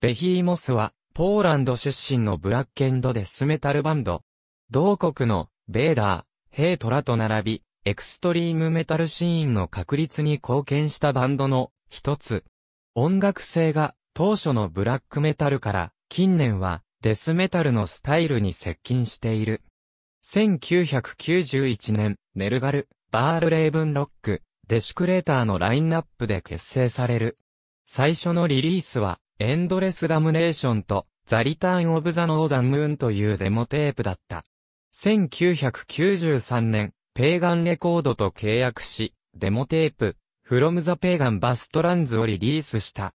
ベヒーモスは、ポーランド出身のブラッケンドデスメタルバンド。同国の、ベーダー、ヘイトラと並び、エクストリームメタルシーンの確立に貢献したバンドの、一つ。音楽性が、当初のブラックメタルから、近年は、デスメタルのスタイルに接近している。1991年、ネルガル、バールレイブンロック、デシュクレーターのラインナップで結成される。最初のリリースは、エンドレスラムネーションと、ザ・リターン・オブ・ザ・ノーザン・ムーンというデモテープだった。1993年、ペーガンレコードと契約し、デモテープ、フロムザペーガンバストランズをリリースした。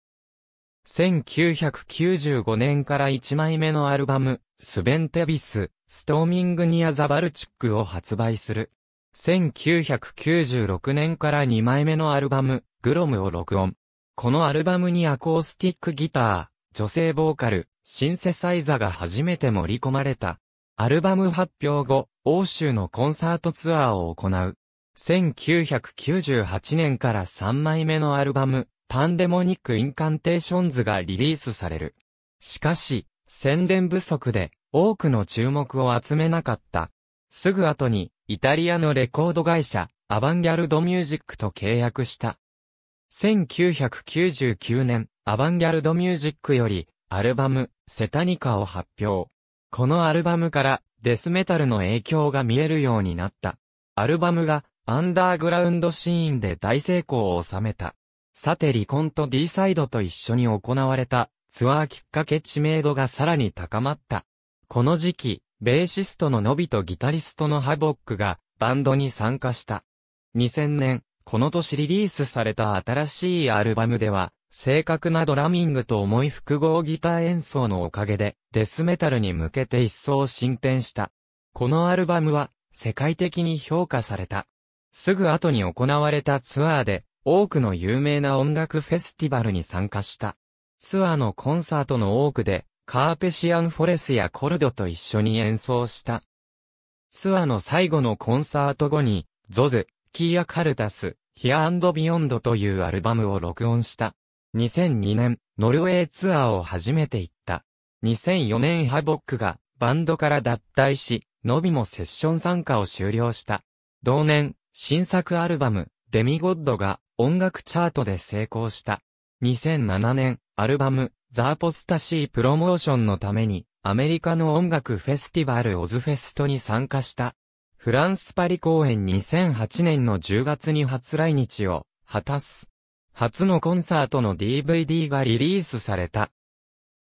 1995年から1枚目のアルバム、スベンテビス、ストーミングニアザバルチックを発売する。1996年から2枚目のアルバム、グロムを録音。このアルバムにアコースティックギター、女性ボーカル、シンセサイザが初めて盛り込まれた。アルバム発表後、欧州のコンサートツアーを行う。1998年から3枚目のアルバム、パンデモニック・インカンテーションズがリリースされる。しかし、宣伝不足で多くの注目を集めなかった。すぐ後に、イタリアのレコード会社、アバンギャルドミュージックと契約した。1999年、アバンギャルドミュージックより、アルバム、セタニカを発表。このアルバムから、デスメタルの影響が見えるようになった。アルバムが、アンダーグラウンドシーンで大成功を収めた。さて離婚と D サイドと一緒に行われた、ツアーきっかけ知名度がさらに高まった。この時期、ベーシストのノビとギタリストのハボックがバンドに参加した。2000年、この年リリースされた新しいアルバムでは、正確なドラミングと重い複合ギター演奏のおかげで、デスメタルに向けて一層進展した。このアルバムは、世界的に評価された。すぐ後に行われたツアーで、多くの有名な音楽フェスティバルに参加した。ツアーのコンサートの多くで、カーペシアンフォレスやコルドと一緒に演奏した。ツアーの最後のコンサート後に、ゾズ、キーアカルタス、ヒアビヨンドというアルバムを録音した。2002年、ノルウェーツアーを初めて行った。2004年ハボックがバンドから脱退し、ノビもセッション参加を終了した。同年、新作アルバム、デミゴッドが音楽チャートで成功した。2007年、アルバム、ザ・ポスタシー・プロモーションのために、アメリカの音楽フェスティバルオズフェストに参加した。フランスパリ公演2008年の10月に初来日を果たす。初のコンサートの DVD がリリースされた。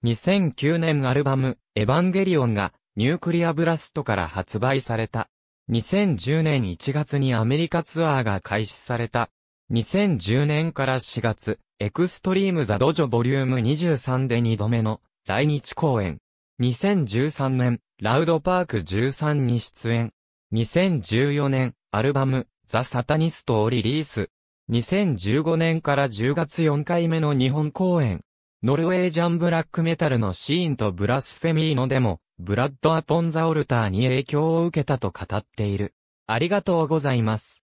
2009年アルバム、エヴァンゲリオンが、ニュークリアブラストから発売された。2010年1月にアメリカツアーが開始された。2010年から4月、エクストリームザドジョボリューム23で2度目の来日公演。2013年、ラウドパーク13に出演。2014年、アルバム、ザ・サタニストをリリース。2015年から10月4回目の日本公演。ノルウェージャンブラックメタルのシーンとブラスフェミーのでも、ブラッド・アポン・ザ・オルターに影響を受けたと語っている。ありがとうございます。